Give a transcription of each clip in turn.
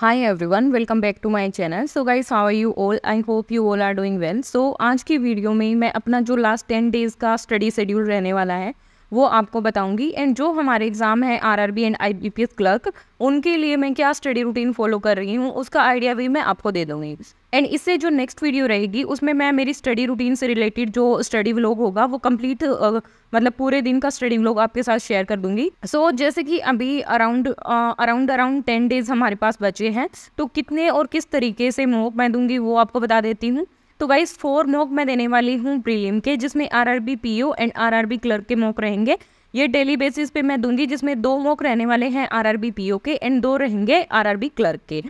hi everyone welcome back to my channel so guys how are you all I hope you all are doing well so आज की video में मैं अपना जो last ten days का study schedule रहने वाला है वो आपको बताऊंगी एंड जो हमारे एग्ज़ाम है आरआरबी एंड आईबीपीएस क्लर्क उनके लिए मैं क्या स्टडी रूटीन फॉलो कर रही हूँ उसका आइडिया भी मैं आपको दे दूँगी एंड इससे जो नेक्स्ट वीडियो रहेगी उसमें मैं मेरी स्टडी रूटीन से रिलेटेड जो स्टडी व्लॉग होगा वो कंप्लीट uh, मतलब पूरे दिन का स्टडी व्लॉग आपके साथ शेयर कर दूंगी सो so, जैसे कि अभी around around around ten days हमारे पास बचे हैं तो कितने और किस तरीके से मोक मैं दूंगी वो आपको बता देती हूँ तो गाइज फोर मॉक मैं देने वाली हूँ प्रीलिम के जिसमें R R B P O and R R B clerk के मॉक रहेंगे ये डेली बेसिस पे मैं दूंगी जिसमें दो मॉक रहने वाले हैं R R B P O के एंड दो रहेंगे आर आर बी क्लर्क के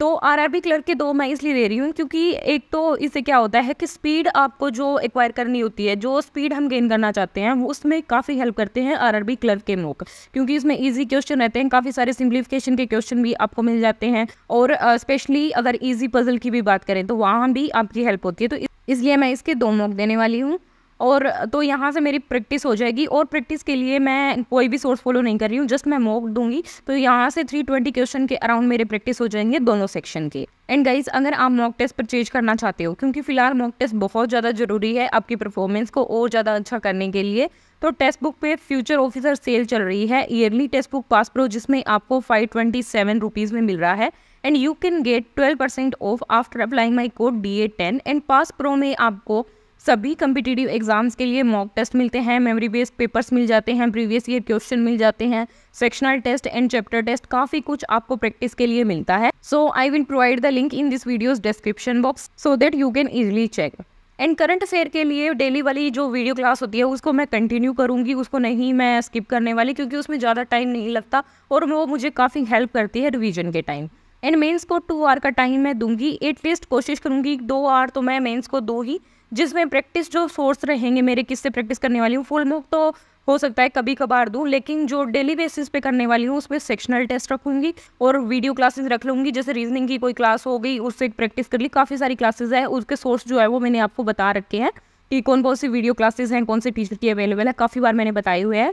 तो आरआरबी क्लर्क के दो मैं इसलिए ले रही हूँ क्योंकि एक तो इससे क्या होता है कि स्पीड आपको जो एक्वायर करनी होती है जो स्पीड हम गेन करना चाहते हैं वो उसमें काफ़ी हेल्प करते हैं आरआरबी क्लर्क के नोक क्योंकि इसमें ईजी क्वेश्चन रहते हैं काफ़ी सारे सिम्प्लीफिकेशन के क्वेश्चन भी आपको मिल जाते हैं और स्पेशली अगर ईजी पजल की भी बात करें तो वहाँ भी आपकी हेल्प होती है तो इसलिए मैं इसके दो नोक देने वाली हूँ और तो यहाँ से मेरी प्रैक्टिस हो जाएगी और प्रैक्टिस के लिए मैं कोई भी सोर्स फॉलो नहीं कर रही हूँ जस्ट मैं मॉक दूंगी तो यहाँ से थ्री ट्वेंटी क्वेश्चन के अराउंड मेरे प्रैक्टिस हो जाएंगे दोनों सेक्शन के एंड गाइज अगर आप मॉक टेस्ट परचेज करना चाहते हो क्योंकि फिलहाल मॉक टेस्ट बहुत ज़्यादा ज़रूरी है आपकी परफॉर्मेंस को और ज़्यादा अच्छा करने के लिए तो टेस्ट बुक पे फ्यूचर ऑफिसर सेल चल रही है yearly test book pass pro जिसमें आपको फाइव ट्वेंटी सेवन रुपीज़ में मिल रहा है and you can get twelve percent off after applying my code D A ten and pass pro में आपको सभी कम्पिटिटिव एग्ज़ाम्स के लिए मॉक टेस्ट मिलते हैं मेमोरी बेस्ड पेपर्स मिल जाते हैं प्रीवियस ईयर क्वेश्चन मिल जाते हैं sectional test and chapter test काफ़ी कुछ आपको प्रैक्टिस के लिए मिलता है so I will provide the link in this video's description box so that you can easily check and current affair के लिए डेली वाली जो वीडियो क्लास होती है उसको मैं कंटिन्यू करूंगी उसको नहीं मैं स्किप करने वाली क्योंकि उसमें ज़्यादा टाइम नहीं लगता और वो मुझे काफ़ी हेल्प करती है रिविजन के टाइम एंड मेंस को टू आवर का टाइम मैं दूंगी एटलीस्ट कोशिश करूँगी दो आवर तो मैं मेंस को दो ही जिसमें प्रैक्टिस जो सोर्स रहेंगे मेरे किससे प्रैक्टिस करने वाली हूँ फुल बुक तो हो सकता है कभी कभार दूँ लेकिन जो डेली बेसिस पे करने वाली हूँ उसमें सेक्शनल टेस्ट रखूँगी और वीडियो क्लासेस रख लूँगी जैसे रीजनिंग की कोई क्लास हो गई उससे प्रैक्टिस कर ली काफ़ी सारी क्लासेज है उसके सोर्स जो है वो मैंने आपको बता रखे हैं कि कौन कौन सी वीडियो क्लासेस हैं कौन से टीचर की अवेलेबल है काफ़ी बार मैंने बताए हुए हैं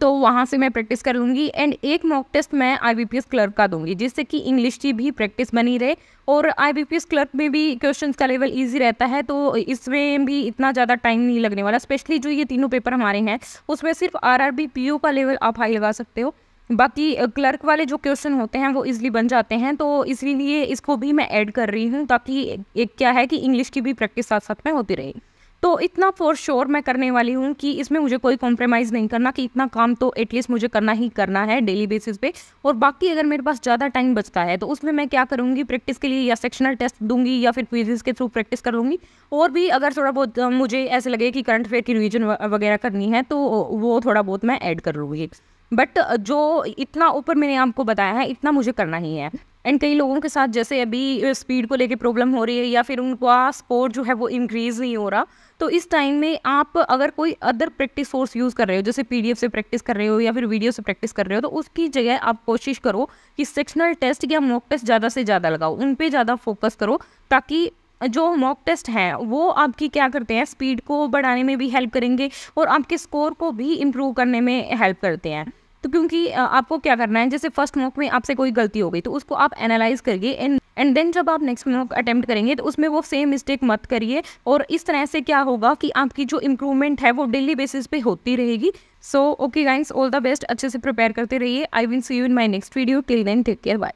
तो वहाँ से मैं प्रैक्टिस कर लूँगी एंड एक मॉक टेस्ट मैं आई क्लर्क का दूंगी जिससे कि इंग्लिश की भी प्रैक्टिस बनी रहे और आई क्लर्क में भी क्वेश्चन का लेवल ईजी रहता है तो इसमें भी इतना ज़्यादा टाइम नहीं लगने वाला स्पेशली जो ये तीनों पेपर हमारे हैं उसमें सिर्फ आर आर का लेवल आप हाई लगा सकते हो बाकी क्लर्क वाले जो क्वेश्चन होते हैं वो इजली बन जाते हैं तो इसलिए इसको भी मैं ऐड कर रही हूँ ताकि एक क्या है कि इंग्लिश की भी प्रैक्टिस साथ साथ में होती रहेगी तो इतना फॉर श्योर मैं करने वाली हूँ कि इसमें मुझे कोई कॉम्प्रोमाइज़ नहीं करना कि इतना काम तो एटलीस्ट मुझे करना ही करना है डेली बेसिस पे और बाकी अगर मेरे पास ज़्यादा टाइम बचता है तो उसमें मैं क्या करूँगी प्रैक्टिस के लिए या सेक्शनल टेस्ट दूंगी या फिर क्विजेज के थ्रू प्रैक्टिस कर लूँगी और भी अगर थोड़ा बहुत मुझे ऐसे लगे कि करंट अफेयर की रिविजन वगैरह करनी है तो वो थोड़ा बहुत मैं ऐड कर लूँगी बट जो इतना ऊपर मैंने आपको बताया है इतना मुझे करना ही है एंड कई लोगों के साथ जैसे अभी स्पीड को लेके प्रॉब्लम हो रही है या फिर उनका स्पोर्ट जो है वो इंक्रीज़ नहीं हो रहा तो इस टाइम में आप अगर कोई अदर प्रैक्टिस सोर्स यूज़ कर रहे हो जैसे पीडीएफ से प्रैक्टिस कर रहे हो या फिर वीडियो से प्रैक्टिस कर रहे हो तो उसकी जगह आप कोशिश करो कि सेक्शनल टेस्ट या मॉक टेस्ट ज़्यादा से ज़्यादा लगाओ उन पर ज़्यादा फोकस करो ताकि जो मॉक टेस्ट हैं वो आपकी क्या करते हैं स्पीड को बढ़ाने में भी हेल्प करेंगे और आपके स्कोर को भी इम्प्रूव करने में हेल्प करते हैं तो क्योंकि आपको क्या करना है जैसे फर्स्ट मॉक में आपसे कोई गलती हो गई तो उसको आप एनालाइज करिए एंड एंड देन जब आप नेक्स्ट मॉक अटैम्प्ट करेंगे तो उसमें वो सेम मिस्टेक मत करिए और इस तरह से क्या होगा कि आपकी जो इम्प्रूवमेंट है वो डेली बेसिस पे होती रहेगी so okay guys all the best अच्छे से प्रिपेयर करते रहिए I will see you in my next video till then take care bye